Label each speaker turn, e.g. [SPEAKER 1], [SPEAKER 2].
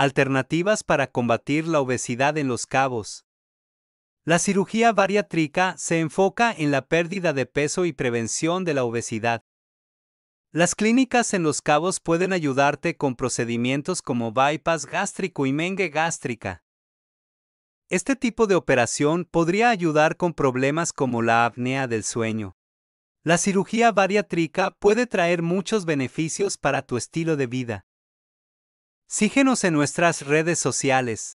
[SPEAKER 1] Alternativas para combatir la obesidad en los cabos. La cirugía bariátrica se enfoca en la pérdida de peso y prevención de la obesidad. Las clínicas en los cabos pueden ayudarte con procedimientos como bypass gástrico y mengue gástrica. Este tipo de operación podría ayudar con problemas como la apnea del sueño. La cirugía bariátrica puede traer muchos beneficios para tu estilo de vida. Síguenos en nuestras redes sociales.